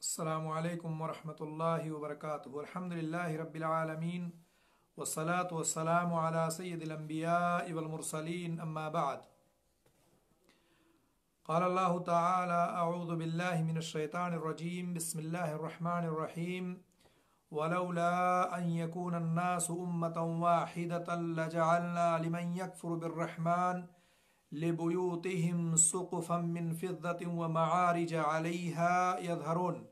السلام عليكم ورحمة الله وبركاته الحمد لله رب العالمين والصلاة والسلام على سيد الأنبياء والمرسلين أما بعد قال الله تعالى أعوذ بالله من الشيطان الرجيم بسم الله الرحمن الرحيم ولولا أن يكون الناس أمة واحدة لجعلنا لمن يكفر بالرحمن لبيوتهم سقفا من فضة ومعارج عليها يظهرون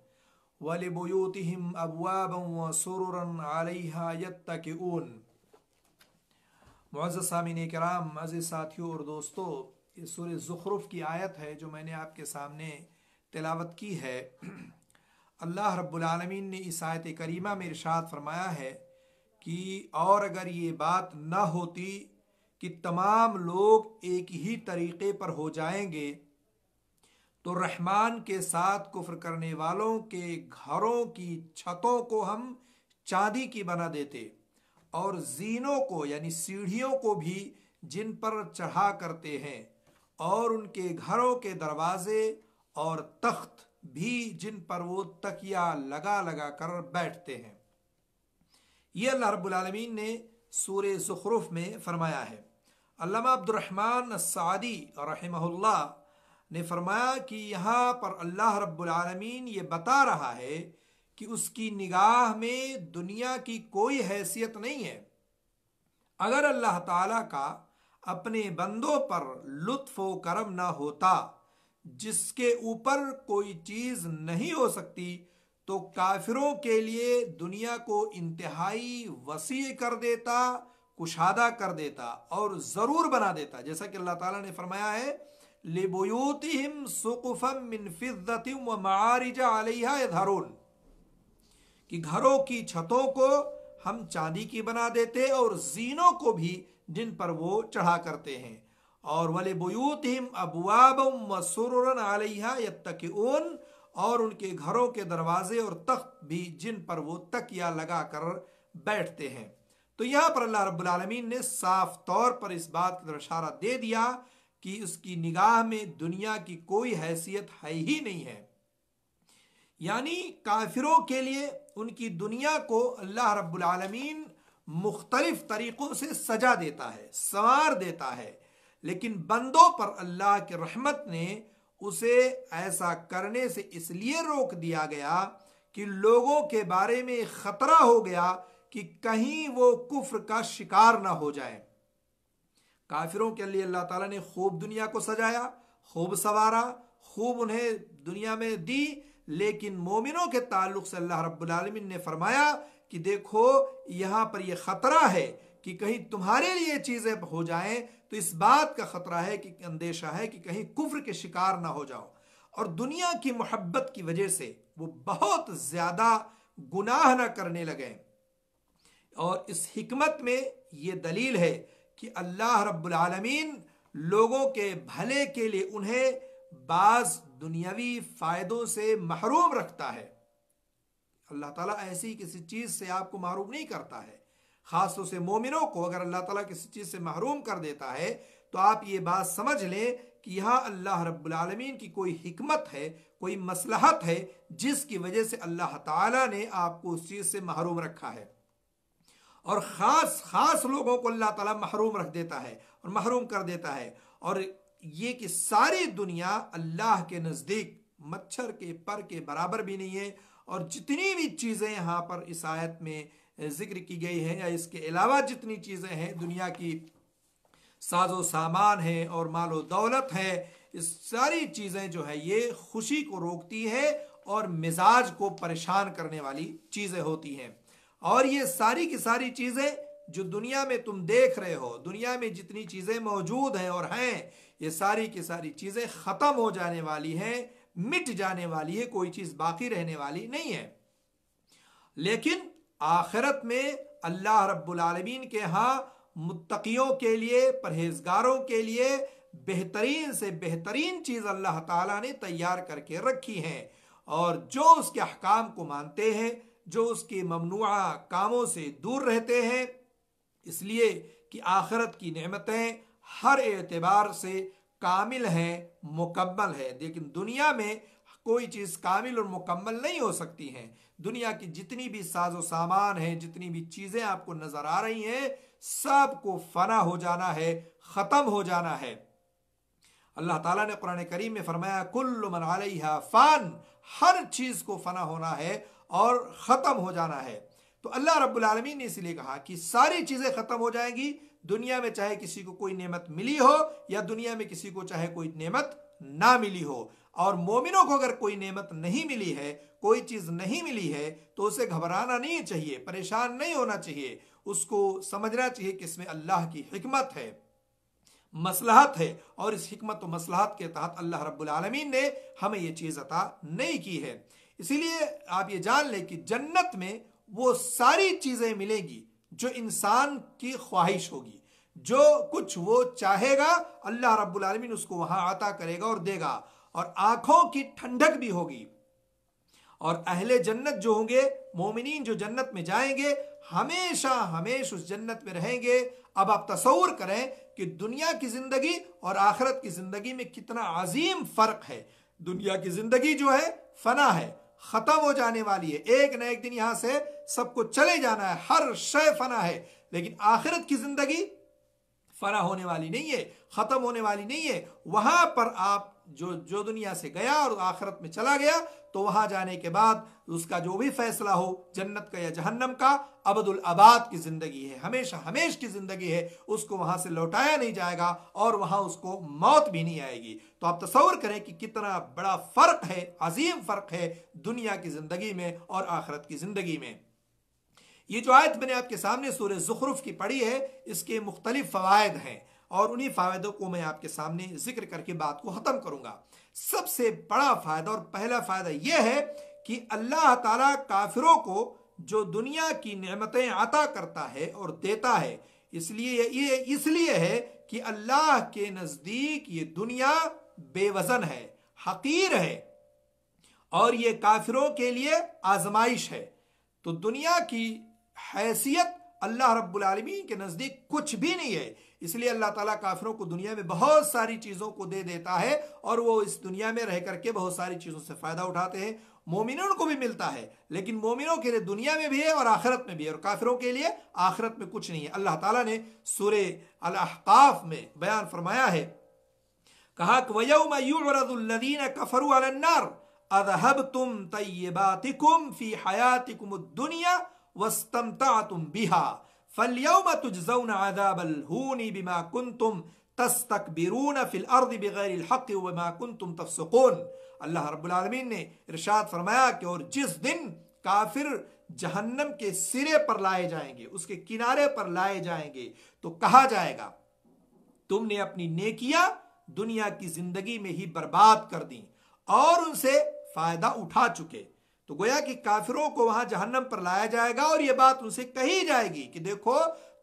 ولبيوتهم أبوابا وسررا عليها يتكئون मुआज़ सामिन कराम अज़ीज़ साथियों और दोस्तों ये सूर ज़ुखरुफ़ की आयत है जो मैंने आपके सामने तिलावत की है अल्लाह रब्बुलआलमीन ने इस आयत करीमा में इरशाद फरमाया है कि और अगर ये बात न होती कि तमाम लोग एक ही तरीक़े पर हो जाएंगे तो रहमान के साथ कुफ्र करने वालों के घरों की छतों को हम चांदी की बना देते और जीनों को यानी सीढ़ियों को भी जिन पर चढ़ा करते हैं और उनके घरों के दरवाजे और तख्त भी जिन पर वो तकिया लगा लगा कर बैठते हैं ये अल्लाह रब्बुल आलमीन ने सूर्य ज़ुखरुफ में फरमाया है अल्लामा अब्दुलरहमान सादी रहमहुल्ला ने फरमाया कि यहाँ पर अल्लाह रब्बुल आलमीन ये बता रहा है कि उसकी निगाह में दुनिया की कोई हैसियत नहीं है अगर अल्लाह ताला का अपने बंदों पर लुत्फ व करम ना होता जिसके ऊपर कोई चीज़ नहीं हो सकती तो काफिरों के लिए दुनिया को इंतहाई वसी कर देता कुशादा कर देता और ज़रूर बना देता जैसा कि अल्लाह ताला ने फरमाया है लिबुयोतिम सुकुफम मिनफिजतिम व मारिजा अलैहा धारून कि घरों की छतों को हम चांदी की बना देते और जीनों को भी जिन पर वो चढ़ा करते हैं और वले बुयूतम अबुआबम व सुरन आलिया यत्तकून और उनके घरों के दरवाजे और तख्त भी जिन पर वो तकिया लगा कर बैठते हैं तो यहाँ पर अल्लाह रब्लमीन ने साफ तौर पर इस बात का इशारा दे दिया कि उसकी निगाह में दुनिया की कोई हैसियत है ही नहीं है यानी काफिरों के लिए उनकी दुनिया को अल्लाह रब्लमीन मुख्तलिफ तरीक़ों से सजा देता है संवार देता है लेकिन बंदों पर अल्लाह के रहमत ने उसे ऐसा करने से इसलिए रोक दिया गया कि लोगों के बारे में खतरा हो गया कि कहीं वो कुफ्र का शिकार ना हो जाए काफिरों के लिए अल्लाह ताला ने खूब दुनिया को सजाया खूब सवारा खूब उन्हें दुनिया में दी लेकिन मोमिनों के ताल्लुक से अल्लाह रब्बुल ने फरमाया कि देखो यहाँ पर यह ख़तरा है कि कहीं तुम्हारे लिए चीज़ें हो जाएं तो इस बात का ख़तरा है कि अंदेशा है कि कहीं कुफ्र के शिकार ना हो जाओ और दुनिया की मोहब्बत की वजह से वो बहुत ज़्यादा गुनाह ना करने लगे और इस हमत में ये दलील है कि अल्लाह रब्बुल लोगों के भले के लिए उन्हें बाज दुनियावी फायदों से महरूम रखता है अल्लाह ताला ऐसी किसी चीज़ से आपको महरूम नहीं करता है ख़ास तौर से मोमिनों को अगर अल्लाह ताला किसी चीज़ से महरूम कर देता है तो आप ये बात समझ लें कि यहाँ अल्लाह रब्लमीन की कोई हमत है कोई मसलहत है जिसकी वजह से अल्लाह ताला ने आपको उस चीज़ से महरूम रखा है और ख़ास ख़ास लोगों को अल्लाह ताला महरूम रख देता है और महरूम कर देता है और ये कि सारी दुनिया अल्लाह के नज़दीक मच्छर के पर के बराबर भी नहीं है और जितनी भी चीज़ें यहाँ पर इस आयत में जिक्र की गई हैं या इसके अलावा जितनी चीज़ें हैं दुनिया की साजो सामान है और मालो दौलत है इस सारी चीज़ें जो है ये खुशी को रोकती है और मिजाज को परेशान करने वाली चीज़ें होती हैं और ये सारी की सारी चीजें जो दुनिया में तुम देख रहे हो दुनिया में जितनी चीजें मौजूद हैं और हैं ये सारी की सारी चीजें खत्म हो जाने वाली हैं मिट जाने वाली है कोई चीज बाकी रहने वाली नहीं है लेकिन आखिरत में अल्लाह रब्बुल के यहाँ मुत्तकियों के लिए परहेजगारों के लिए बेहतरीन से बेहतरीन चीज़ अल्लाह ताला ने तैयार करके रखी है और जो उसके अहकाम को मानते हैं जो उसके ममनुआ कामों से दूर रहते हैं इसलिए कि आखरत की नमतें हर एतबार से कामिल हैं मुकम्मल है लेकिन दुनिया में कोई चीज़ कामिल और मुकम्मल नहीं हो सकती हैं दुनिया की जितनी भी साजो सामान है जितनी भी चीज़ें आपको नज़र आ रही हैं सब को फना हो जाना है ख़त्म हो जाना है अल्लाह ताला ने कुरान करीम में फरमाया कुल्लु मन फ़ान हर चीज़ को फना होना है और ख़त्म हो जाना है तो अल्लाह रब्लम ने इसलिए कहा कि सारी चीज़ें ख़त्म हो जाएंगी दुनिया में चाहे किसी को कोई नेमत मिली हो या दुनिया में किसी को चाहे कोई नेमत ना मिली हो और मोमिनों को अगर कोई नेमत नहीं मिली है कोई चीज़ नहीं मिली है तो उसे घबराना नहीं चाहिए परेशान नहीं होना चाहिए उसको समझना चाहिए कि इसमें अल्लाह की हमत है मसलाहत है और इस हमत व मसलाहत के तहत अल्लाह रब्बुल आलमीन ने हमें ये चीज़ अता नहीं की है इसीलिए आप ये जान लें कि जन्नत में वो सारी चीज़ें मिलेंगी जो इंसान की ख्वाहिश होगी जो कुछ वो चाहेगा अल्लाह रब्बुल आलमीन उसको वहां आता करेगा और देगा और आंखों की ठंडक भी होगी और अहले जन्नत जो होंगे मोमिनीन जो जन्नत में जाएंगे हमेशा हमेश उस जन्नत में रहेंगे अब आप तस्वर करें कि दुनिया की ज़िंदगी और आखरत की ज़िंदगी में कितना अजीम फ़र्क है दुनिया की ज़िंदगी जो है फना है खत्म हो जाने वाली है एक न एक दिन यहां से सबको चले जाना है हर शय फना है लेकिन आखिरत की जिंदगी फना होने वाली नहीं है खत्म होने वाली नहीं है वहां पर आप जो जो दुनिया से गया और आखरत में चला गया तो वहां जाने के बाद उसका जो भी फैसला हो जन्नत का या जहन्नम का अबदुल आबाद की जिंदगी है हमेशा हमेश की जिंदगी है उसको वहां से लौटाया नहीं जाएगा और वहां उसको मौत भी नहीं आएगी तो आप तस्वर करें कि कितना बड़ा फर्क है अजीम फर्क है दुनिया की जिंदगी में और आखरत की जिंदगी में ये जो आयत मैंने आपके सामने सूर्य जुखरुफ की पढ़ी है इसके मुख्तलिफ फवायद हैं और उन्हीं फायदों को मैं आपके सामने जिक्र करके बात को ख़त्म करूंगा सबसे बड़ा फायदा और पहला फायदा यह है कि अल्लाह ताला काफिरों को जो दुनिया की नेमतें अता करता है और देता है इसलिए ये इसलिए है कि अल्लाह के नज़दीक ये दुनिया बेवजन है हकीर है और ये काफिरों के लिए आजमाइश है तो दुनिया की हैसियत अल्लाह रब्बुल रबालमीन के नज़दीक कुछ भी नहीं है इसलिए अल्लाह ताला काफिरों को दुनिया में बहुत सारी चीज़ों को दे देता है और वो इस दुनिया में रह करके बहुत सारी चीज़ों से फ़ायदा उठाते हैं मोमिनों को भी मिलता है लेकिन मोमिनों के लिए दुनिया में भी है और आखिरत में भी है और काफिरों के लिए आखिरत में कुछ नहीं है अल्लाह ताला ने सूर्य अलहकाफ में बयान फरमाया है कहा कफरू अलन्नार अदहब तुम तयबातिकुम फी हयातिकुम दुनिया वस्तमता तुम बिहा फलियम तुजन आदाबलहूनी बिमा कुन तुम तस तक बिरून फिल अर्द बगैर हक बिमा कुन तुम तफसकून ने इरशाद फरमाया कि और जिस दिन काफिर जहन्नम के सिरे पर लाए जाएंगे उसके किनारे पर लाए जाएंगे तो कहा जाएगा तुमने अपनी नेकियां दुनिया की जिंदगी में ही बर्बाद कर दी और उनसे फायदा उठा चुके तो गोया कि काफिरों को वहां जहन्नम पर लाया जाएगा और यह बात उनसे कही जाएगी कि देखो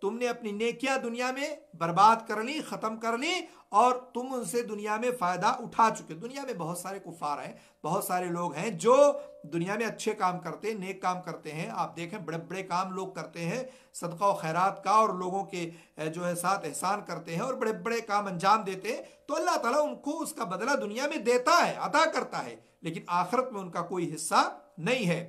तुमने अपनी नेकियां दुनिया में बर्बाद कर ली ख़त्म कर ली और तुम उनसे दुनिया में फ़ायदा उठा चुके दुनिया में बहुत सारे कुफार हैं बहुत सारे लोग हैं जो दुनिया में अच्छे काम करते हैं नेक काम करते हैं आप देखें बड़े बड़े काम लोग करते हैं सदका व खैरात का और लोगों के जो है साथ एहसान करते हैं और बड़े बड़े काम अंजाम देते हैं तो अल्लाह तला उनको उसका बदला दुनिया में देता है अदा करता है लेकिन आखिरत में उनका कोई हिस्सा नहीं है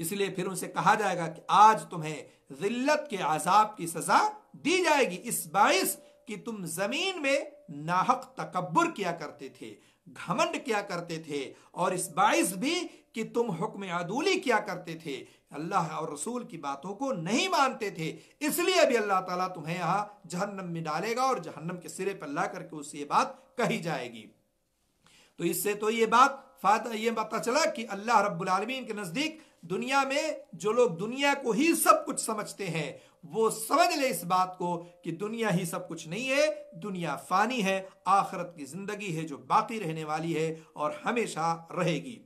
इसलिए फिर उनसे कहा जाएगा कि आज तुम्हें जिल्लत के आजाब की सजा दी जाएगी इस बाइस कि तुम जमीन में नाहक तकबर किया करते थे घमंड किया करते थे और इस बाइस भी कि तुम हुक्म अदूली किया करते थे अल्लाह और रसूल की बातों को नहीं मानते थे इसलिए भी अल्लाह ताला तुम्हें यहां जहन्नम में डालेगा और जहन्नम के सिरे पर ला करके उससे ये बात कही जाएगी तो इससे तो ये बात फायदा ये पता चला कि अल्लाह रब्बुल आलमीन के नज़दीक दुनिया में जो लोग दुनिया को ही सब कुछ समझते हैं वो समझ ले इस बात को कि दुनिया ही सब कुछ नहीं है दुनिया फानी है आखरत की जिंदगी है जो बाकी रहने वाली है और हमेशा रहेगी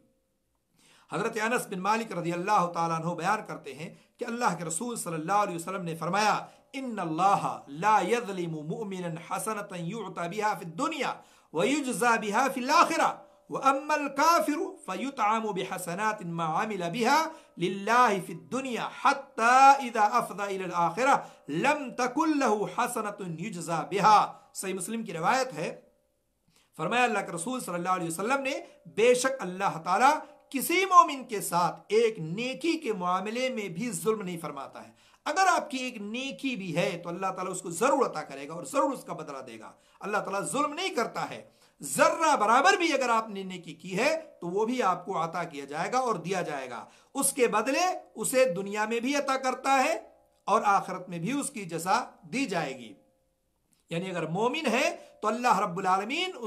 हजरत अनस बिन मालिक रजी अल्लाह तु बयान करते हैं कि अल्लाह के रसूल सल्लल्लाहु अलैहि वसल्लम ने फरमाया इन अल्लाह ला यज़लिमु मुमिनन हसनतन युता बिहा फिद दुनिया व युजजा बिहा फिल आखिरह वम्मा काफिर फ़युत आम बसनात मामिल बिहा लाफिदुनिया हत्ता अफ़दा आखिर लम तकुल्लहू हसनत युजजा बिहा सही मुस्लिम की रवायत है फरमाया अल्लाह के रसूल सल्लल्लाहु अलैहि वसल्लम ने बेशक अल्लाह ताला किसी मोमिन के साथ एक नेकी के मामले में भी जुल्म नहीं फरमाता है अगर आपकी एक नेकी भी है तो अल्लाह ताला उसको जरूर अता करेगा और जरूर उसका बदला देगा अल्लाह ताला जुल्म नहीं करता है जर्रा बराबर भी अगर आपने नेकी की है तो वो भी आपको अता किया जाएगा और दिया जाएगा उसके बदले उसे दुनिया में भी अता करता है और आखिरत में भी उसकी जजा दी जाएगी यानी अगर मोमिन है तो अल्लाह रब्बुल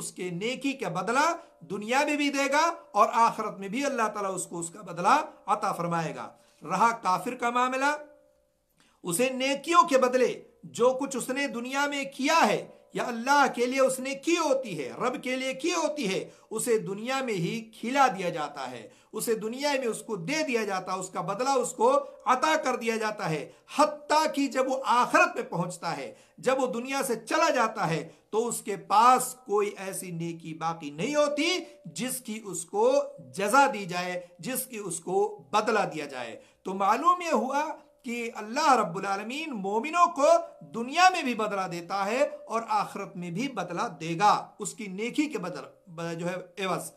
उसके नेकी का बदला दुनिया में भी देगा और आखिरत में भी अल्लाह ताला उसको उसका बदला अता फरमाएगा रहा काफिर का मामला उसे नेकियों के बदले जो कुछ उसने दुनिया में किया है या अल्लाह के लिए उसने की होती है रब के लिए की होती है उसे दुनिया में ही खिला दिया जाता है उसे दुनिया में उसको दे दिया जाता है उसका बदला उसको अता कर दिया जाता है हत्ता कि जब वो आखरत पे पहुंचता है जब वो दुनिया से चला जाता है तो उसके पास कोई ऐसी नेकी बाकी नहीं होती जिसकी उसको जजा दी जाए जिसकी उसको बदला दिया जाए तो मालूम यह हुआ कि अल्लाह रब्बुलमीन मोमिनों को दुनिया में भी बदला देता है और आखरत में भी बदला देगा उसकी नेकी के बदल जो है एवज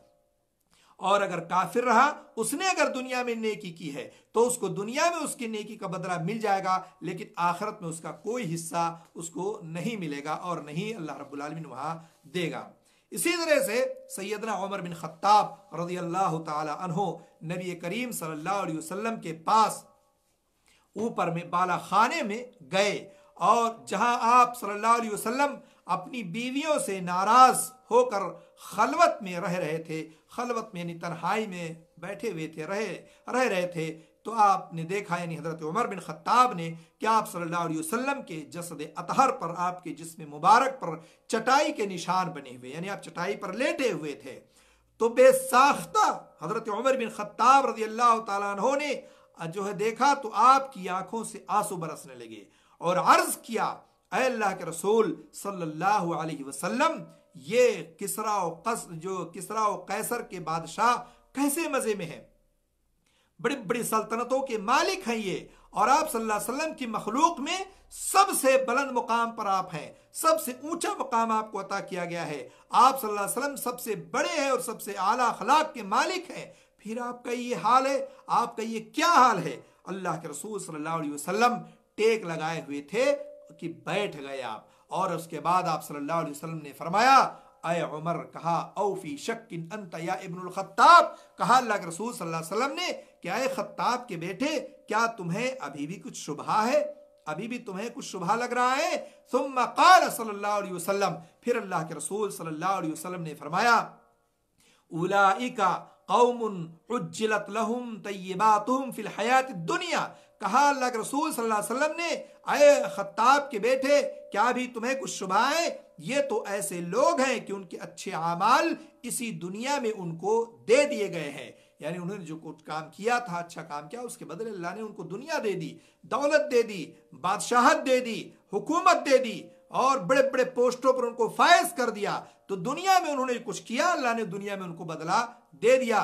और अगर काफिर रहा उसने अगर दुनिया में नेकी की है तो उसको दुनिया में उसकी नेकी का बदला मिल जाएगा लेकिन आखरत में उसका कोई हिस्सा उसको नहीं मिलेगा और नहीं अल्लाह रब्बुलमीन वहाँ देगा इसी तरह से सैदना उमर बिन खत्ताब रजी अल्लाह तहो नबी करीम सल्लल्लाहु अलैहि वसल्लम के पास ऊपर में बाला खाने में गए और जहां आप सल्लल्लाहु अलैहि वसल्लम अपनी बीवियों से नाराज होकर खलवत में रह रहे थे खलवत में यानी तनहाई में बैठे हुए थे रहे रह रहे थे तो आपने देखा यानी हजरत उमर बिन खत्ताब ने क्या आप सल्लल्लाहु अलैहि वसल्लम के जसद अतहर पर आपके जिसम मुबारक पर चटाई के निशान बने हुए यानी आप चटाई पर लेटे हुए थे तो बेसाख्ता हजरत उमर बिन खत्ताब रजी अल्लाह तु ने जो है देखा तो आपकी आंखों से आंसू बरसने लगे और अर्ज किया अल्लाह के रसूल सल्लल्लाहु अलैहि वसल्लम ये किसरा कस जो किसरा कैसर के बादशाह कैसे मजे में है बड़ी बड़ी सल्तनतों के मालिक हैं ये और आप सल्लल्लाहु अलैहि वसल्लम की मखलूक में सबसे बुलंद मुकाम पर आप हैं सबसे ऊंचा मुकाम आपको अता किया गया है आप सल्लल्लाहु अलैहि वसल्लम सबसे बड़े हैं और सबसे आला अखलाक के मालिक हैं फिर आपका ये हाल है आपका ये क्या हाल है अल्लाह के रसूल सल्लल्लाहु अलैहि वसल्लम टेक लगाए हुए थे कि बैठ गए आप और उसके बाद आप सल्लल्लाहु अलैहि वसल्लम ने फरमाया अय उमर कहा औफी शक्किन अंत या इब्नुल खत्ताब कहा अल्लाह के रसूल सल्लल्लाहु अलैहि वसल्लम ने क्या अय खत्ताब के बेटे क्या तुम्हें अभी भी कुछ शुबहा है अभी भी तुम्हें कुछ शुभा लग रहा है सुम्मा काल सल्लल्लाहु अलैहि वसल्लम फिर अल्लाह के रसूल सल्लल्लाहु अलैहि वसल्लम ने फरमाया उलाइका कौमन दुनिया कहा अल्लाह के रसूल सल्लल्लाहु अलैहि वसल्लम ने आए खत्ताब के बेटे क्या भी तुम्हें कुछ शुभाएं ये तो ऐसे लोग हैं कि उनके अच्छे अमाल इसी दुनिया में उनको दे दिए गए हैं यानी उन्होंने जो कुछ काम किया था अच्छा काम किया उसके बदले अल्लाह ने उनको दुनिया दे दी दौलत दे दी बादशाहत दे दी हुकूमत दे दी और बड़े बड़े पोस्टों पर उनको फायज कर दिया तो दुनिया में उन्होंने कुछ किया अल्लाह ने दुनिया में उनको बदला दे दिया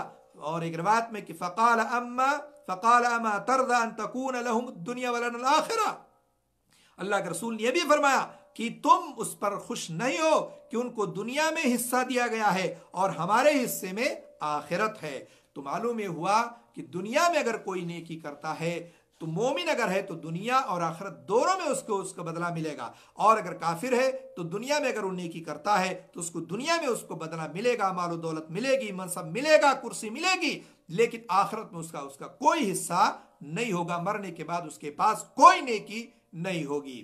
और एक रवायत में कि फ़काल अम्मा फ़काल अमा तरदा तकून दुनिया वाला आखिरा अल्लाह के रसूल ने यह भी फरमाया कि तुम उस पर खुश नहीं हो कि उनको दुनिया में हिस्सा दिया गया है और हमारे हिस्से में आखिरत है तो मालूम यह हुआ कि दुनिया में अगर कोई नेकी करता है तो मोमिन अगर है तो दुनिया और आखरत दोनों में उसको उसका बदला मिलेगा और अगर काफिर है तो दुनिया में अगर वो की करता है तो उसको दुनिया में उसको बदला मिलेगा मालो दौलत मिलेगी मनसब मिलेगा कुर्सी मिलेगी लेकिन आखरत में उसका उसका कोई हिस्सा नहीं होगा मरने के बाद उसके पास कोई नेकी नहीं होगी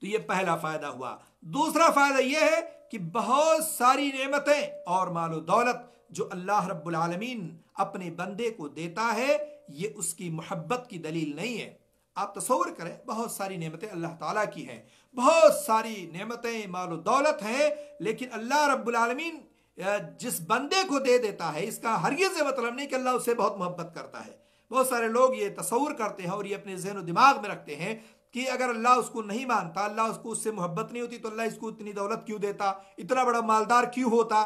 तो ये पहला फायदा हुआ दूसरा फायदा यह है कि बहुत सारी नेमतें और मालो दौलत जो अल्लाह रब्बुल रबालमीन अपने बंदे को देता है ये उसकी मोहब्बत की दलील नहीं है आप तस्वर करें बहुत सारी नमतें अल्लाह ताला की हैं बहुत सारी नमतें माल दौलत हैं लेकिन अल्लाह रबालमीन जिस बंदे को दे देता है इसका से मतलब नहीं कि अल्लाह उससे बहुत मोहब्बत करता है बहुत सारे लोग ये तस्वर करते हैं और ये अपने जहन दिमाग में रखते हैं कि अगर अल्लाह उसको नहीं मानता अल्लाह उसको उससे मोहब्बत नहीं होती तो अल्लाह इसको इतनी दौलत क्यों देता इतना बड़ा मालदार क्यों होता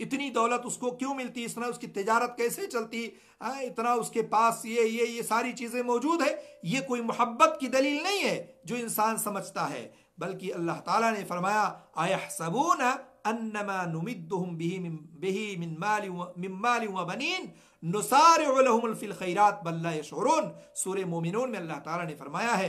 इतनी दौलत उसको क्यों मिलती इतना उसकी तजारत कैसे चलती है हाँ, इतना उसके पास ये ये ये सारी चीज़ें मौजूद है ये कोई मोहब्बत की दलील नहीं है जो इंसान समझता है बल्कि अल्लाह ताला ने फरमाया आया सबून अन्नमा में अल्लाह ताला फरमाया है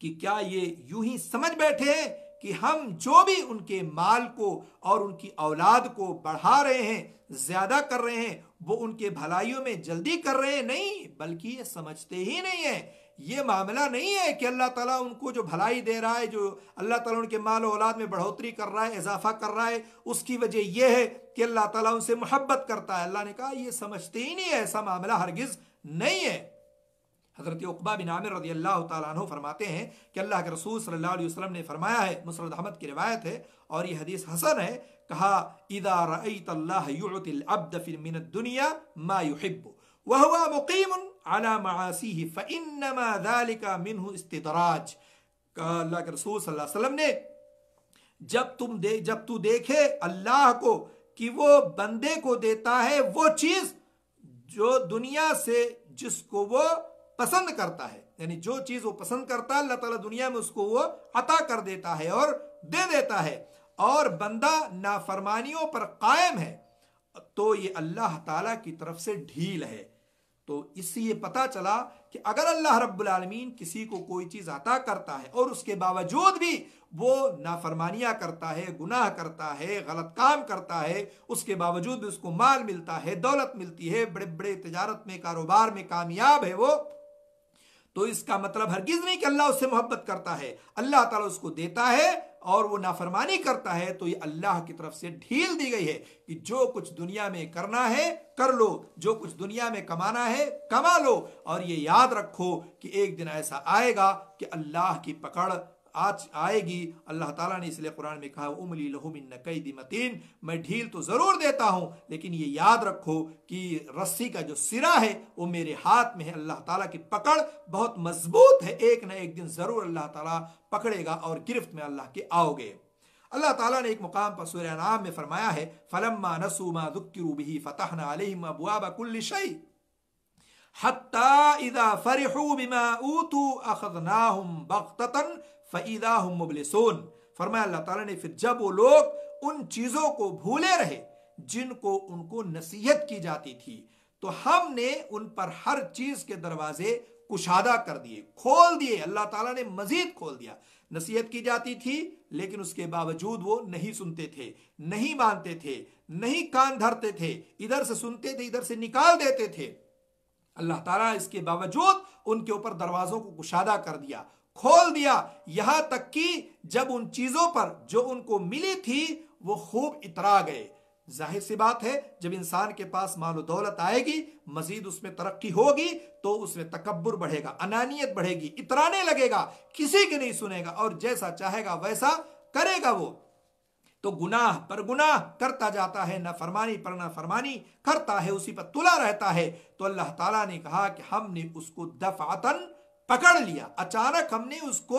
कि क्या ये यूं ही समझ बैठे हैं कि हम जो भी उनके माल को और उनकी औलाद को बढ़ा रहे हैं ज्यादा कर रहे हैं वो उनके भलाइयों में जल्दी कर रहे हैं नहीं बल्कि ये समझते ही नहीं है ये मामला नहीं है कि अल्लाह ताला उनको जो भलाई दे रहा है जो अल्लाह ताला उनके माल औलाद में बढ़ोतरी कर रहा है इजाफा कर रहा है उसकी वजह यह है कि अल्लाह ताला उनसे मोहब्बत करता है अल्लाह ने कहा यह समझते ही नहीं है ऐसा मामला हरगिज़ नहीं है हज़रत उकबा बिन आमिर रजी अल्लाह तु फरमाते हैं कि अल्लाह के रसूल सल्लल्लाहु अलैहि वसल्लम ने फरमाया है मुसरद अहमद की रिवायत है और यह हदीस हसन है कहा इदा रईतल्लाबिन दुनिया मा युहिब वह मुकीम अला मासी फ़िन्नमालिका मिन इस्तराज अल्लाह के रसूल सल्लल्लाहु अलैहि वसल्लम ने जब तुम दे जब तू देखे अल्लाह को कि वो बंदे को देता है वो चीज़ जो दुनिया से जिसको वो पसंद करता है यानी जो चीज वो पसंद करता है अल्लाह ताला दुनिया में उसको वो अता कर देता है और दे देता है और बंदा नाफरमानियों पर कायम है तो ये अल्लाह ताला की तरफ से ढील है तो इससे ये पता चला कि अगर अल्लाह रब्बुल रबालमीन किसी को कोई चीज़ अता करता है और उसके बावजूद भी वो नाफरमानिया करता है गुनाह करता है गलत काम करता है उसके बावजूद भी उसको माल मिलता है दौलत मिलती है बड़े बड़े तजारत में कारोबार में कामयाब है वो तो इसका मतलब हरगिज नहीं कि अल्लाह उससे मोहब्बत करता है अल्लाह ताला उसको देता है और वो नाफरमानी करता है तो ये अल्लाह की तरफ से ढील दी गई है कि जो कुछ दुनिया में करना है कर लो जो कुछ दुनिया में कमाना है कमा लो और ये याद रखो कि एक दिन ऐसा आएगा कि अल्लाह की पकड़ आज आएगी अल्लाह ताला ने इसलिए कुरान में कहा उमली लहुमिन नकई मतीन मैं ढील तो ज़रूर देता हूँ लेकिन ये याद रखो कि रस्सी का जो सिरा है वो मेरे हाथ में है अल्लाह ताला की पकड़ बहुत मजबूत है एक न एक दिन ज़रूर अल्लाह ताला पकड़ेगा और गिरफ्त में अल्लाह के आओगे अल्लाह ताला ने एक मुकाम पर सूर्य नाम में फरमाया है फलम्मा नसूमा दुक्रू बिही फ़तहन अलहिम अबुआबा कुल्ल शई हत्ता इदा फरिहू बिमा ऊतू अखदनाहुम बख्ततन फ़ीदा हम मुबलसून फरमाया अल्लाह ताला ने फिर जब वो लोग उन चीज़ों को भूले रहे जिनको उनको नसीहत की जाती थी तो हमने उन पर हर चीज़ के दरवाजे कुशादा कर दिए खोल दिए अल्लाह ताला ने मजीद खोल दिया नसीहत की जाती थी लेकिन उसके बावजूद वो नहीं सुनते थे नहीं मानते थे नहीं कान धरते थे इधर से सुनते थे इधर से निकाल देते थे अल्लाह ताला इसके बावजूद उनके ऊपर दरवाजों को कुशादा कर दिया खोल दिया यहां तक कि जब उन चीजों पर जो उनको मिली थी वो खूब इतरा गए जाहिर सी बात है जब इंसान के पास माल दौलत आएगी मजीद उसमें तरक्की होगी तो उसमें तकबर बढ़ेगा अनानियत बढ़ेगी इतराने लगेगा किसी की नहीं सुनेगा और जैसा चाहेगा वैसा करेगा वो तो गुनाह पर गुनाह करता जाता है ना फरमानी पर ना फरमानी करता है उसी पर तुला रहता है तो अल्लाह ताला ने कहा कि हमने उसको दफातन पकड़ लिया अचानक हमने उसको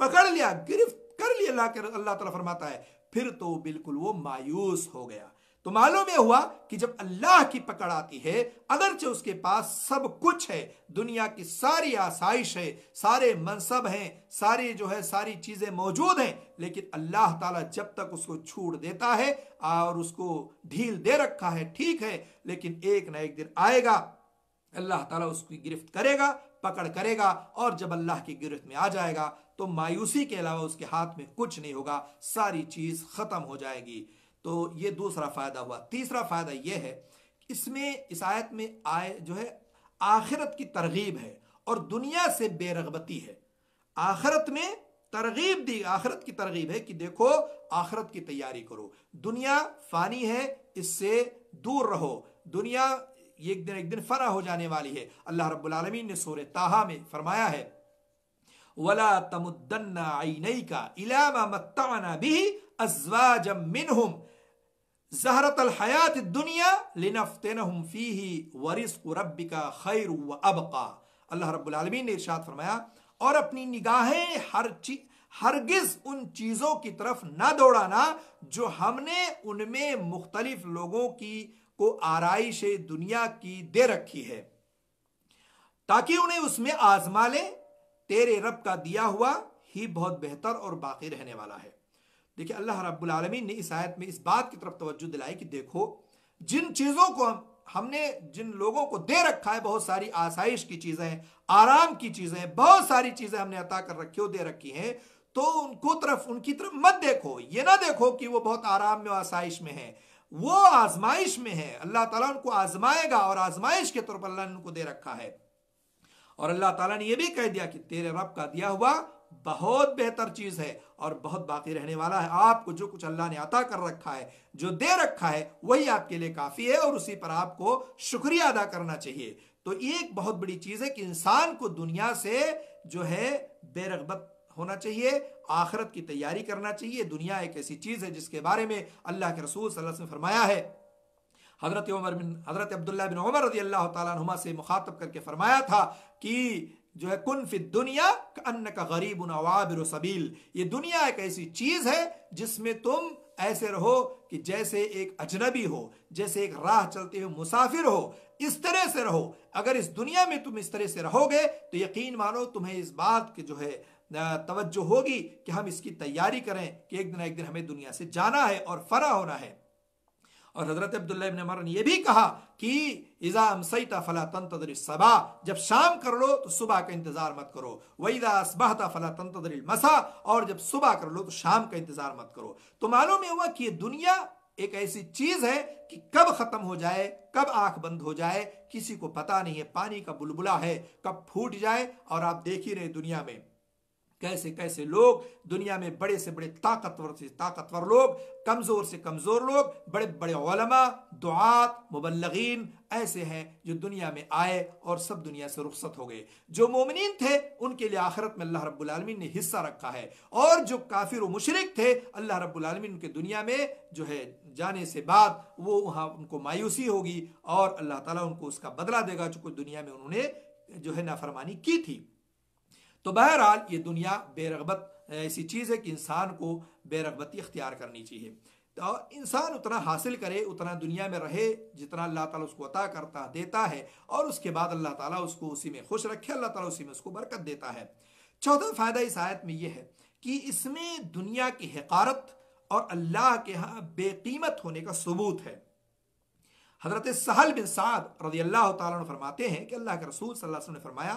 पकड़ लिया गिरफ्त कर लिया ला कर अल्लाह तला फरमाता है फिर तो बिल्कुल वो मायूस हो गया तो मालूम यह हुआ कि जब अल्लाह की पकड़ आती है अगरचे उसके पास सब कुछ है दुनिया की सारी आसाइश है सारे मनसब हैं सारी जो है सारी चीज़ें मौजूद हैं लेकिन अल्लाह ताला जब तक उसको छूट देता है और उसको ढील दे रखा है ठीक है लेकिन एक ना एक दिन आएगा अल्लाह ताला उसकी गिरफ्त करेगा पकड़ करेगा और जब अल्लाह की गिरफ्त में आ जाएगा तो मायूसी के अलावा उसके हाथ में कुछ नहीं होगा सारी चीज़ ख़त्म हो जाएगी तो ये दूसरा फ़ायदा हुआ तीसरा फ़ायदा यह है इसमें इस आयत में आए जो है आखिरत की तरगीब है और दुनिया से बेरगबती है आखिरत में तरगीब दी आखिरत की तरगीब है कि देखो आखिरत की तैयारी करो दुनिया फानी है इससे दूर रहो दुनिया एक दिन एक दिन फरा हो जाने वाली है अल्लाह रब्बुल ने सोरे ताहा में फरमाया है वला तमुद्दन्ना आईनई का इलामा मत्ताना भी अजवाजम मिनहुम जहरत हयात दुनिया लिनफ्तनहुम फीही वरिस्क रब्बिका खैर व अबका अल्लाह रब्बुल ने इर्शाद फरमाया और अपनी निगाहें हर चीज हरगिज उन चीजों की तरफ ना दौड़ाना जो हमने उनमें मुख्तलिफ लोगों की को आरइश दुनिया की दे रखी है ताकि उन्हें उसमें आजमा ले तेरे रब का दिया हुआ ही बहुत बेहतर और बाकी रहने वाला है देखिए अल्लाह रब्बुल आलमीन ने इस आयत में इस बात की तरफ तवज्जो दिलाई कि देखो जिन चीज़ों को हम हमने जिन लोगों को दे रखा है बहुत सारी आसाइश की चीज़ें आराम की चीज़ें बहुत सारी चीज़ें हमने अता कर रखी हो दे रखी हैं तो उनको तरफ उनकी तरफ मत देखो ये ना देखो कि वो बहुत आराम में आसाइश में है वो आजमाइश में है अल्लाह ताला उनको आजमाएगा और आजमाइश के तौर पर अल्लाह ने उनको दे रखा है और अल्लाह ताला ने यह भी कह दिया कि तेरे रब का दिया हुआ बहुत बेहतर चीज है और बहुत बाकी रहने वाला है आपको जो कुछ अल्लाह ने अता कर रखा है जो दे रखा है वही आपके लिए काफी है और उसी पर आपको शुक्रिया अदा करना चाहिए तो एक बहुत बड़ी चीज है कि इंसान को दुनिया से जो है बेरगबत होना चाहिए आखरत की तैयारी करना चाहिए दुनिया एक ऐसी चीज़ है जिसके बारे में अल्लाह के रसूल सल्लल्लाहु अलैहि वसल्लम फरमाया है हज़रत उमर बिन हज़रत अब्दुल्ला बिन उमर रजी अल्लाह तुमा से मुखातब करके फरमाया था कि जो है कुन फिद दुनिया अन्न का गरीब नवाबिर सबील ये दुनिया एक ऐसी चीज़ है जिसमें तुम ऐसे रहो कि जैसे एक अजनबी हो जैसे एक राह चलते हुए मुसाफिर हो इस तरह से रहो अगर इस दुनिया में तुम इस तरह से रहोगे तो यकीन मानो तुम्हें इस बात के जो है तवज्जो होगी कि हम इसकी तैयारी करें कि एक दिन एक दिन हमें दुनिया से जाना है और फरा होना है और हजरत अब्दुल्ला इब्न ने यह भी कहा कि इज़ा अमसैता फला तंतदर सबा जब शाम कर लो तो सुबह का इंतज़ार मत करो वईदा असबहता फला तंतदर मसा और जब सुबह कर लो तो शाम का इंतज़ार मत करो तो मालूम यह हुआ कि ये दुनिया एक ऐसी चीज है कि कब खत्म हो जाए कब आंख बंद हो जाए किसी को पता नहीं है पानी का बुलबुला है कब फूट जाए और आप देख ही रहे दुनिया में कैसे कैसे लोग दुनिया में बड़े से बड़े ताकतवर से ताकतवर लोग कमज़ोर से कमज़ोर लोग बड़े बड़े ओलमा दुआत मुबलगिन ऐसे हैं जो दुनिया में आए और सब दुनिया से रुखसत हो गए जो मोमिन थे उनके लिए आखिरत में अल्लाह रबालमीन ने हिस्सा रखा है और जो काफिर व मुशरक थे अल्लाह रबालमीन उनके दुनिया में जो है जाने से बाद वो वहाँ उनको मायूसी होगी और अल्लाह तला उनको उसका बदला देगा चूंकि दुनिया में उन्होंने जो है नाफरमानी की थी तो बहरहाल ये दुनिया बेरगबत ऐसी चीज़ है कि इंसान को बेरगबती अख्तियार करनी चाहिए तो इंसान उतना हासिल करे उतना दुनिया में रहे जितना अल्लाह ताला उसको अता करता देता है और उसके बाद अल्लाह ताला उसको उसी में खुश रखे अल्लाह ताला उसी में उसको बरकत देता है चौथा फ़ायदा इस आयत में यह है कि इसमें दुनिया की हकारत और अल्लाह के यहाँ बेकीमत होने का सबूत है हजरत सहल बिन साद रजी अल्लाह तन फरमाते हैं कि अल्लाह के रसूल सल्लल्लाहु अलैहि वसल्लम ने फरमाया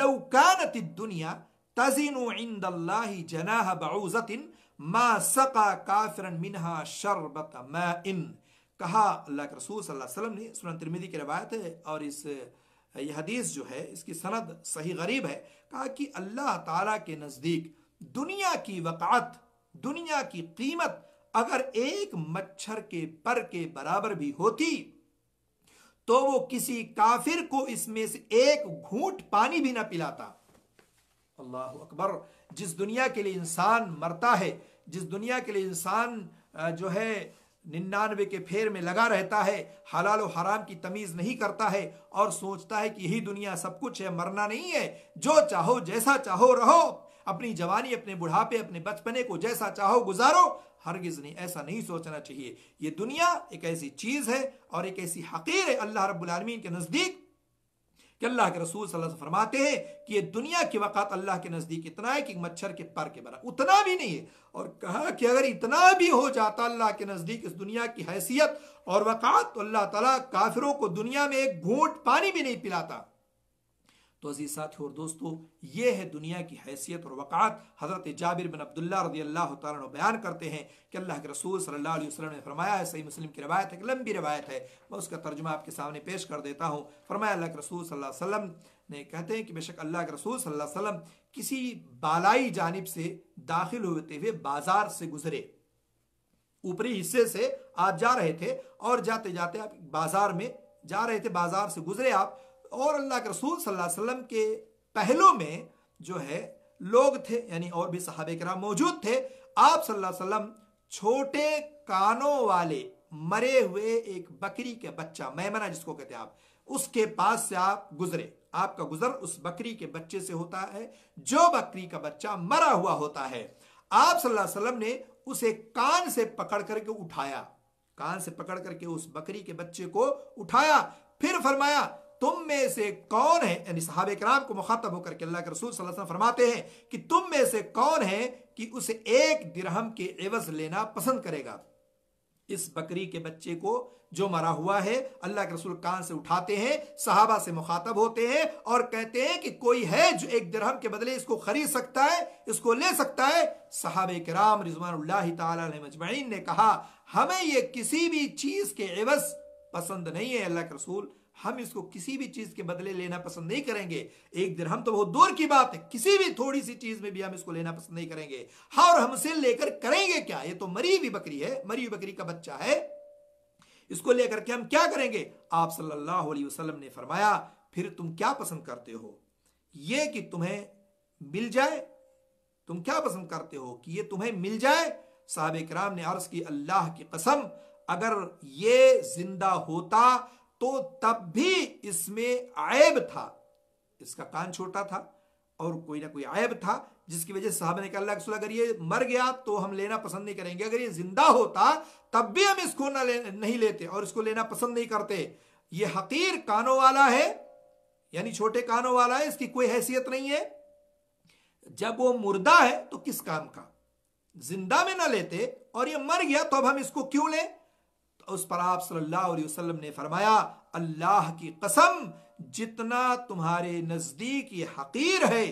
लौकानत दुनिया तजिनु इंद अल्लाह जनाह बाउजतिन मा सका काफिरन मिनहा शरबत मा इन कहा अल्लाह के रसूल सल्लल्लाहु अलैहि वसल्लम ने सुनन तिरमिदी की रवायत है और इस यह हदीस जो है इसकी सनद सही गरीब है कहा कि अल्लाह ताला के नज़दीक दुनिया की वक़ात दुनिया की कीमत अगर एक मच्छर के पर के बराबर भी होती तो वो किसी काफिर को इसमें से एक घूट पानी भी ना पिलाता अल्लाह अकबर जिस दुनिया के लिए इंसान मरता है जिस दुनिया के लिए इंसान जो है निन्यानवे के फेर में लगा रहता है हलाल और हराम की तमीज़ नहीं करता है और सोचता है कि यही दुनिया सब कुछ है मरना नहीं है जो चाहो जैसा चाहो रहो अपनी जवानी अपने बुढ़ापे अपने बचपने को जैसा चाहो गुजारो हरगिज़ नहीं ऐसा नहीं सोचना चाहिए ये दुनिया एक ऐसी चीज़ है और एक ऐसी हकीर है अल्लाह रब्लमीन के नज़दीक कि अल्लाह के रसूल सल्लल्लाहु अलैहि फरमाते हैं कि ये दुनिया की वक़ात अल्लाह के नज़दीक इतना है कि मच्छर के पर के बरा उतना भी नहीं है और कहा कि अगर इतना भी हो जाता अल्लाह के नज़दीक इस दुनिया की हैसियत और वक़ात तो अल्लाह ताला काफिरों को दुनिया में एक घूट पानी भी नहीं पिलाता तो अजीज साथियों और दोस्तों ये है दुनिया की हैसियत और वक़ात हज़रत जाबिर बिन अब्दुल्ला रजी अल्लाह तन बयान करते हैं कि अल्लाह के रसूल सल्लल्लाहु अलैहि वसल्लम ने फरमाया है सही मुस्लिम की रवायत है एक लंबी रवायत है मैं उसका तर्जुमा आपके सामने पेश कर देता हूँ फरमाया अल्लाह के रसूल सल्लल्लाहु अलैहि वसल्लम ने कहते हैं कि बेशक अल्लाह के रसूल सल्लल्लाहु अलैहि वसल्लम किसी बालाई जानब से दाखिल होते हुए बाजार से गुजरे ऊपरी हिस्से से आप जा रहे थे और जाते जाते आप बाजार में जा रहे थे बाजार से गुजरे आप और अल्लाह के रसूल सल्लल्लाहु अलैहि वसल्लम के पहलों में जो है लोग थे यानी और भी सहाबे कराम मौजूद थे आप सल्लल्लाहु अलैहि वसल्लम छोटे कानों वाले मरे हुए एक बकरी के बच्चा मैमना जिसको कहते हैं आप उसके पास से आप गुजरे आपका गुजर उस बकरी के बच्चे से होता है जो बकरी का बच्चा मरा हुआ होता है आप सल्लल्लाहु अलैहि वसल्लम ने उसे कान से पकड़ करके उठाया कान से पकड़ करके उस बकरी के बच्चे को उठाया फिर फरमाया तुम में से कौन है यानी साहब कराम को मुखातब होकर के अल्लाह के रसूल सल्लल्लाहु अलैहि वसल्लम फरमाते हैं कि तुम में से कौन है कि उसे एक दिरहम के एवज लेना पसंद करेगा इस बकरी के बच्चे को जो मरा हुआ है अल्लाह के रसूल कान से उठाते हैं सहाबा से मुखातब होते हैं और कहते हैं कि कोई है जो एक दिरहम के बदले इसको खरीद सकता है इसको ले सकता है साहब कराम रिजवान मजमैन ने कहा हमें ये किसी भी चीज के एवज पसंद नहीं है अल्लाह के रसूल हम इसको किसी भी चीज के बदले लेना पसंद नहीं करेंगे एक दिन हम तो बहुत दूर की बात है किसी भी थोड़ी सी चीज में भी हम इसको लेना पसंद नहीं करेंगे हाँ और हमसे लेकर करेंगे क्या ये तो मरी हुई बकरी है मरी हुई बकरी का बच्चा है इसको लेकर के हम क्या करेंगे आप सल्लल्लाहु अलैहि वसल्लम ने फरमाया फिर तुम क्या पसंद करते हो ये कि तुम्हें मिल जाए तुम क्या पसंद करते हो कि ये तुम्हें मिल जाए साहब कराम ने अर्ज की अल्लाह की कसम अगर ये जिंदा होता तो तब भी इसमें आयब था इसका कान छोटा था और कोई ना कोई आयब था जिसकी वजह से साहब ने कहा अल्लाह अगर ये मर गया तो हम लेना पसंद नहीं करेंगे अगर ये जिंदा होता तब भी हम इसको ना ले, नहीं लेते और इसको लेना पसंद नहीं करते ये हकीर कानों वाला है यानी छोटे कानों वाला है इसकी कोई हैसियत नहीं है जब वो मुर्दा है तो किस काम का जिंदा में ना लेते और ये मर गया तो अब हम इसको क्यों लें तो उस पर आप सल्लल्लाहु अलैहि वसल्लम ने फरमाया अल्लाह की कसम जितना तुम्हारे नज़दीक ये हकीर है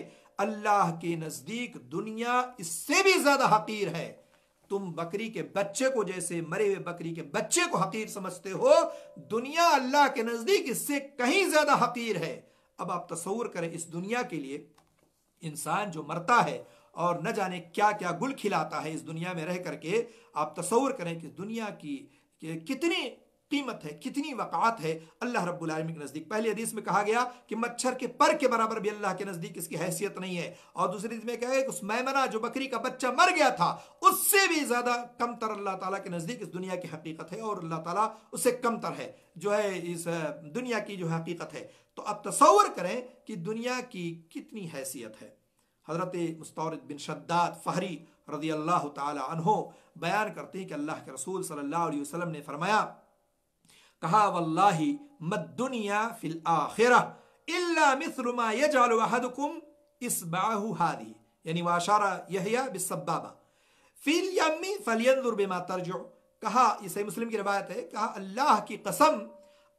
अल्लाह के नज़दीक दुनिया इससे भी ज़्यादा हकीर है तुम बकरी के बच्चे को जैसे मरे हुए बकरी के बच्चे को हकीर समझते हो दुनिया अल्लाह के नज़दीक इससे कहीं ज़्यादा हकीर है अब आप तस्वूर करें इस दुनिया के लिए इंसान जो मरता है और न जाने क्या क्या गुल खिलाता है इस दुनिया में रह करके आप तस्वूर करें कि दुनिया की कि कितनी कीमत है कितनी वक़ात है अल्लाह रब्बुल आलमीन के नज़दीक पहले हदीस में कहा गया कि मच्छर के पर के बराबर भी अल्लाह के नज़दीक इसकी हैसियत नहीं है और दूसरी हदीस में कहा गया कि उस मैमना जो बकरी का बच्चा मर गया था उससे भी ज़्यादा कम तर अल्लाह ताला के नज़दीक इस दुनिया की हकीकत है और अल्लाह ताला उससे कम तर है जो है इस दुनिया की जो हकीकत है तो अब तस्वर करें कि दुनिया की कितनी हैसियत है हज़रत मुस्तौर बिन शद्दाद फ़हरी रजी अल्लाह तहो बयान करते हैं कि अल्लाह के रसूल सल्ला वसलम ने फरमाया कहा वल्ला मत दुनिया फिल आखिर हादी यानी वाशारा फिल यमी कहा इसे मुस्लिम की रवायत है कहा अल्लाह की कसम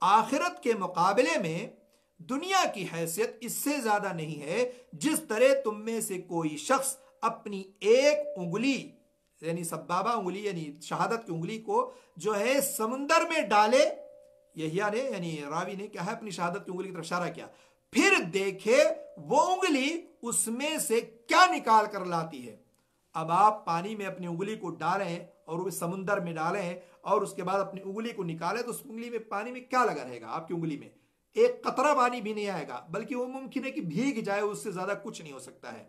आखिरत के मुकाबले में दुनिया की हैसियत इससे ज्यादा नहीं है जिस तरह तुम में से कोई शख्स अपनी एक उंगली यानी सब्बाबा उंगली यानी शहादत की उंगली को जो है समुंदर में डाले यहिया ने यानी रावी ने क्या है अपनी शहादत की उंगली की तरफ इशारा किया फिर देखे वो उंगली उसमें से क्या निकाल कर लाती है अब आप पानी में अपनी उंगली को डालें और वो समुंदर में डालें और उसके बाद अपनी उंगली को निकालें तो उस उंगली में पानी में क्या लगा रहेगा आपकी उंगली में एक कतरा पानी भी नहीं आएगा बल्कि वो मुमकिन है कि भीग जाए उससे ज्यादा कुछ नहीं हो सकता है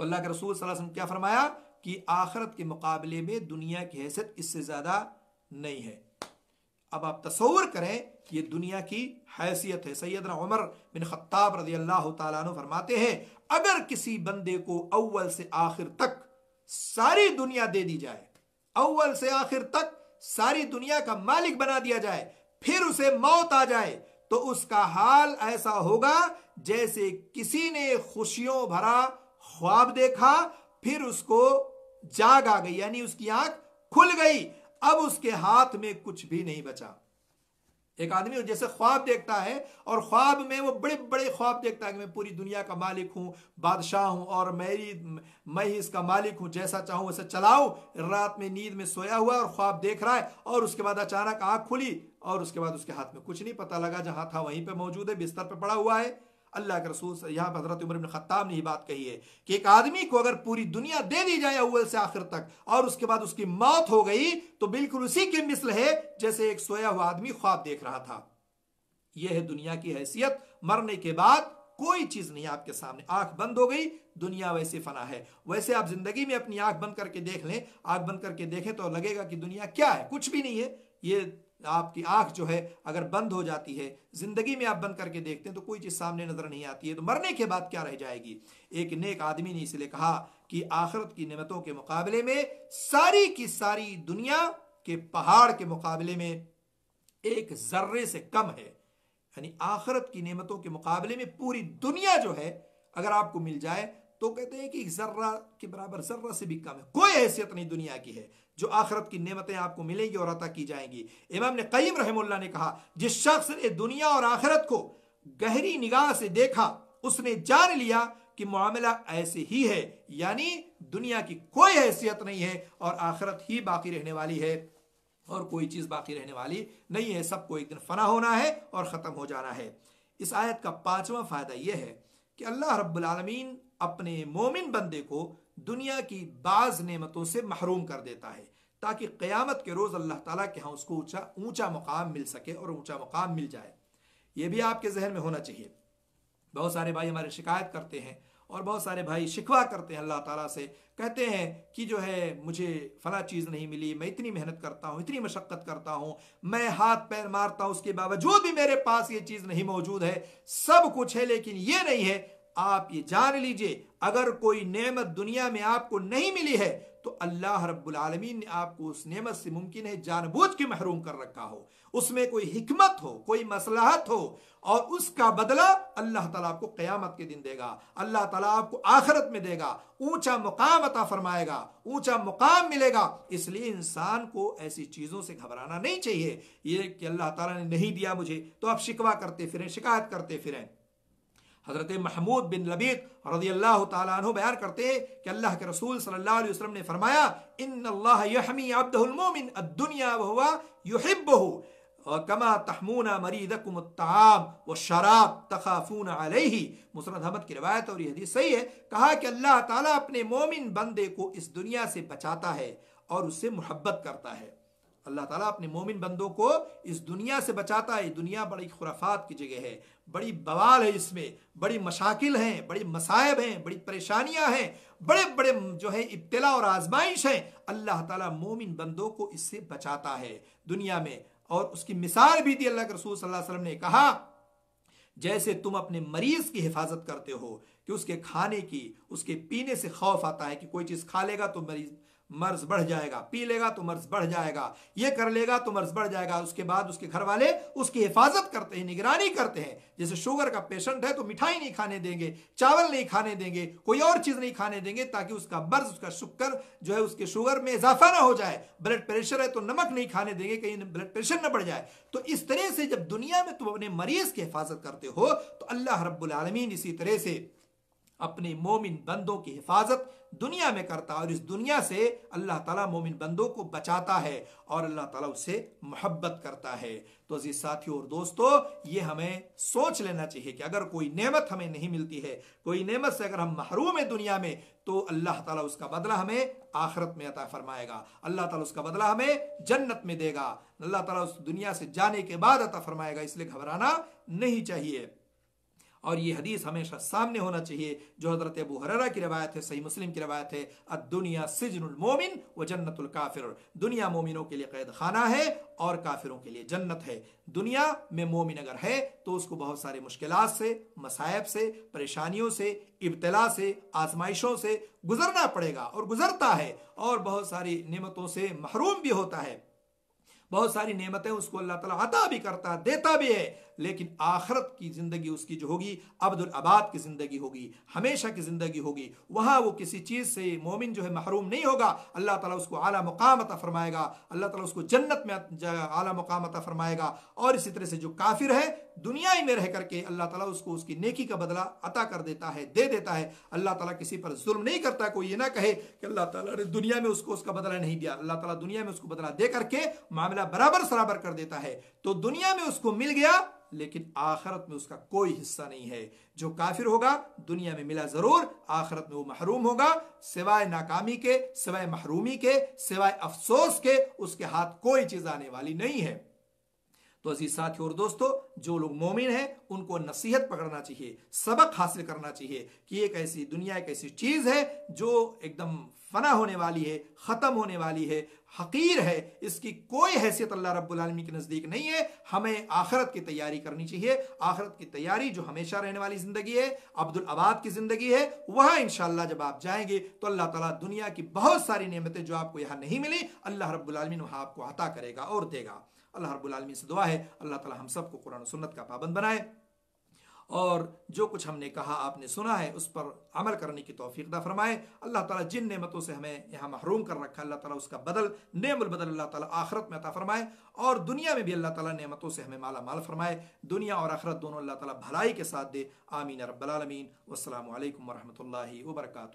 तो अल्लाह के रसूल वसल्लम क्या फरमाया कि आखरत के मुकाबले में दुनिया की हैसियत इससे ज़्यादा नहीं है अब आप तस्वर करें कि ये दुनिया की हैसियत है सैदना उमर बिन खत्ताब रजी अल्लाह तु फरमाते हैं अगर किसी बंदे को अव्वल से आखिर तक सारी दुनिया दे दी जाए अव्वल से आखिर तक सारी दुनिया का मालिक बना दिया जाए फिर उसे मौत आ जाए तो उसका हाल ऐसा होगा जैसे किसी ने खुशियों भरा ख्वाब देखा फिर उसको जाग आ गई यानी उसकी आंख खुल गई अब उसके हाथ में कुछ भी नहीं बचा एक आदमी जैसे ख्वाब देखता है और ख्वाब में वो बड़े बड़े ख्वाब देखता है कि मैं पूरी दुनिया का मालिक हूं बादशाह हूं और मेरी मैं ही इसका मालिक हूं जैसा चाहूं वैसा चलाऊँ रात में नींद में सोया हुआ और ख्वाब देख रहा है और उसके बाद अचानक आंख खुली और उसके बाद उसके हाथ में कुछ नहीं पता लगा जहां था वहीं पर मौजूद है बिस्तर पर पड़ा हुआ है अल्लाह के रसूल यहाँ हजरत उमर ख़त्ताब ने ही बात कही है कि एक आदमी को अगर पूरी दुनिया दे दी जाए अव्वल से आखिर तक और उसके बाद उसकी मौत हो गई तो बिल्कुल उसी के मिसल है जैसे एक सोया हुआ आदमी ख्वाब देख रहा था यह है दुनिया की हैसियत मरने के बाद कोई चीज नहीं आपके सामने आंख बंद हो गई दुनिया वैसे फना है वैसे आप जिंदगी में अपनी आंख बंद करके देख लें आंख बंद करके देखें तो लगेगा कि दुनिया क्या है कुछ भी नहीं है ये आपकी आंख जो है अगर बंद हो जाती है जिंदगी में आप बंद करके देखते हैं तो कोई चीज सामने नजर नहीं आती है तो मरने के बाद क्या रह जाएगी एक नेक आदमी ने इसलिए कहा कि आखिरत की नियमतों के मुकाबले में सारी की सारी दुनिया के पहाड़ के मुकाबले में एक जर्रे से कम है यानी आखिरत की नियमतों के मुकाबले में पूरी दुनिया जो है अगर आपको मिल जाए तो कहते हैं कि जर्रा के बराबर जर्रा से भी कम है कोई हैसियत नहीं दुनिया की है जो आखरत की नेमतें आपको मिलेंगी और अता की जाएंगी इमाम ने कईम रहमुल्ला ने कहा जिस शख्स ने दुनिया और आखरत को गहरी निगाह से देखा उसने जान लिया कि मामला ऐसे ही है यानी दुनिया की कोई हैसियत नहीं है और आखरत ही बाकी रहने वाली है और कोई चीज़ बाकी रहने वाली नहीं है सबको एक दिन फना होना है और ख़त्म हो जाना है इस आयत का पांचवा फ़ायदा यह है कि अल्लाह रब्बुल रबालमीन अपने मोमिन बंदे को दुनिया की बाज नेमतों से महरूम कर देता है ताकि क़यामत के रोज़ अल्लाह ताला के यहाँ उसको ऊंचा ऊंचा मुकाम मिल सके और ऊंचा मुकाम मिल जाए ये भी आपके जहन में होना चाहिए बहुत सारे भाई हमारे शिकायत करते हैं और बहुत सारे भाई शिकवा करते हैं अल्लाह ताला से कहते हैं कि जो है मुझे फ़ला चीज़ नहीं मिली मैं इतनी मेहनत करता हूँ इतनी मशक्क़त करता हूँ मैं हाथ पैर मारता हूँ उसके बावजूद भी मेरे पास ये चीज़ नहीं मौजूद है सब कुछ है लेकिन ये नहीं है आप ये जान लीजिए अगर कोई नेमत दुनिया में आपको नहीं मिली है तो अल्लाह रब्बुल आलमीन ने आपको उस नेमत से मुमकिन है जानबूझ के महरूम कर रखा हो उसमें कोई हिकमत हो कोई मसलाहत हो और उसका बदला अल्लाह ताला आपको क़यामत के दिन देगा अल्लाह ताला आपको आखिरत में देगा ऊंचा मुकाम अता फरमाएगा ऊंचा मुकाम मिलेगा इसलिए इंसान को ऐसी चीज़ों से घबराना नहीं चाहिए ये कि अल्लाह ताला ने नहीं दिया मुझे तो आप शिकवा करते फिरें शिकायत करते फिरें हज़रत महमूद बिन लबीक रजी अल्लाह तु बयान करते हैं कि अल्लाह के रसूल सल्लल्लाहु अलैहि ने फरमाया इन अल्लाह यहमी अब्दुलमोमिन अद्दुनिया वहुआ युहिब्बहु कमा तहमूना मरीदकुम ताम व शराब तखाफून अलही मुसरद अहमद की रवायत और यह हदीस सही है कहा कि अल्लाह ताला अपने मोमिन बंदे को इस दुनिया से बचाता है और उससे मोहब्बत करता है अल्लाह ताला अपने मोमिन बंदों को इस दुनिया से बचाता है दुनिया बड़ी खुराफात की जगह है बड़ी बवाल है इसमें बड़ी मशाकिल हैं बड़ी मसायब हैं बड़ी परेशानियां हैं बड़े बड़े जो है इब्तला और आजमाइश हैं अल्लाह ताला मोमिन बंदों को इससे बचाता है दुनिया में और उसकी मिसाल भी दी अल्लाह के रसूल सल्लल्लाहु अलैहि वसल्लम ने कहा जैसे तुम अपने मरीज की हिफाजत करते हो कि उसके खाने की उसके पीने से खौफ आता है कि कोई चीज़ खा लेगा तो मरीज मर्ज बढ़ जाएगा पी लेगा तो मर्ज बढ़ जाएगा ये कर लेगा तो मर्ज बढ़ जाएगा उसके बाद उसके घर वाले उसकी हिफाजत करते हैं निगरानी करते हैं जैसे शुगर का पेशेंट है तो मिठाई नहीं खाने देंगे चावल नहीं खाने देंगे कोई और चीज़ नहीं खाने देंगे ताकि उसका मर्ज उसका शुक्र जो है उसके शुगर में इजाफा ना हो जाए ब्लड प्रेशर है तो नमक नहीं खाने देंगे कहीं ब्लड प्रेशर ना बढ़ जाए तो इस तरह से जब दुनिया में तुम अपने मरीज की हिफाजत करते हो तो अल्लाह रब्बुल आलमीन इसी तरह से अपने मोमिन बंदों की हिफाजत दुनिया में करता है और इस दुनिया से अल्लाह ताला मोमिन बंदों को बचाता है और अल्लाह ताला उससे मोहब्बत करता है तो अजीज साथियों और दोस्तों ये हमें सोच लेना चाहिए कि अगर कोई नेमत हमें नहीं मिलती है कोई नेमत से अगर हम महरूम है दुनिया में तो अल्लाह ताला उसका बदला हमें आखरत में अता फरमाएगा अल्लाह ताला उसका बदला हमें जन्नत में देगा अल्लाह ताला उस दुनिया से जाने के बाद अता फरमाएगा इसलिए घबराना नहीं चाहिए और ये हदीस हमेशा सामने होना चाहिए जो हजरत अबू हररा की रवायत है सही मुस्लिम की रवायत है अदुनिया सिजनुल मोमिन व जन्नतुल काफिर दुनिया मोमिनों के लिए कैद खाना है और काफिरों के लिए जन्नत है दुनिया में मोमिन अगर है तो उसको बहुत सारे मुश्किल से मसायब से परेशानियों से इब्तला से आजमाइशों से गुजरना पड़ेगा और गुजरता है और बहुत सारी नियमतों से महरूम भी होता है बहुत सारी नेमतें उसको अल्लाह तला अता भी करता देता भी है लेकिन आखरत की ज़िंदगी उसकी जो होगी अब्दुल अबाद की ज़िंदगी होगी हमेशा की ज़िंदगी होगी वहां वो किसी चीज़ से मोमिन जो है महरूम नहीं होगा अल्लाह ताला उसको आला मुकाम अता फरमाएगा अल्लाह ताला उसको जन्नत में आला मुकाम अता फरमाएगा और इसी तरह से जो काफिर है दुनिया ही में रह करके अल्लाह ताला उसको उसकी नेकी का बदला अता कर देता है दे देता है अल्लाह ताला किसी पर जुल्म नहीं करता कोई ये ना कहे कि अल्लाह ताला ने दुनिया में उसको उसका बदला नहीं दिया अल्लाह ताला दुनिया में उसको बदला दे करके मामला बराबर सराबर कर देता है तो दुनिया में उसको मिल गया लेकिन आखरत में उसका कोई हिस्सा नहीं है जो काफिर होगा दुनिया में मिला जरूर आखरत में वो महरूम होगा सिवाय नाकामी के सिवाय महरूमी के सिवाय अफसोस के उसके हाथ कोई चीज आने वाली नहीं है तो अजीज साथियों और दोस्तों जो लोग मोमिन हैं उनको नसीहत पकड़ना चाहिए सबक हासिल करना चाहिए कि एक ऐसी दुनिया एक ऐसी चीज़ है जो एकदम फना होने वाली है ख़त्म होने वाली है हकीर है इसकी कोई हैसियत अल्लाह रब्बुलमी के नज़दीक नहीं है हमें आखरत की तैयारी करनी चाहिए आखरत की तैयारी जो हमेशा रहने वाली ज़िंदगी है अब्दुल आबाद की ज़िंदगी है वहाँ इन जब आप जाएंगे तो अल्लाह ताला दुनिया की बहुत सारी नियमतें जो आपको यहाँ नहीं मिली अल्लाह रब्बुलमीन वहाँ आपको अता करेगा और देगा अल्लाह रब्बुल से दुआ है अल्लाह ताला हम सबको कुरान सुन्नत का पाबंद बनाए और जो कुछ हमने कहा आपने सुना है उस पर अमल करने की तोफ़ीक दा फरमाए अल्लाह ताला जिन नेमतों से हमें यहाँ महरूम कर रखा अल्लाह ताला उसका बदल नेम बदल अल्लाह ताला आखरत में अता फरमाए और दुनिया में भी अल्लाह ताला नेमतों से हमें माला माल फरमाए दुनिया और आखरत दोनों अल्लाह ताला भलाई के साथ दे आमीन रब्बल आलमीन वसलम वरहमल वर्का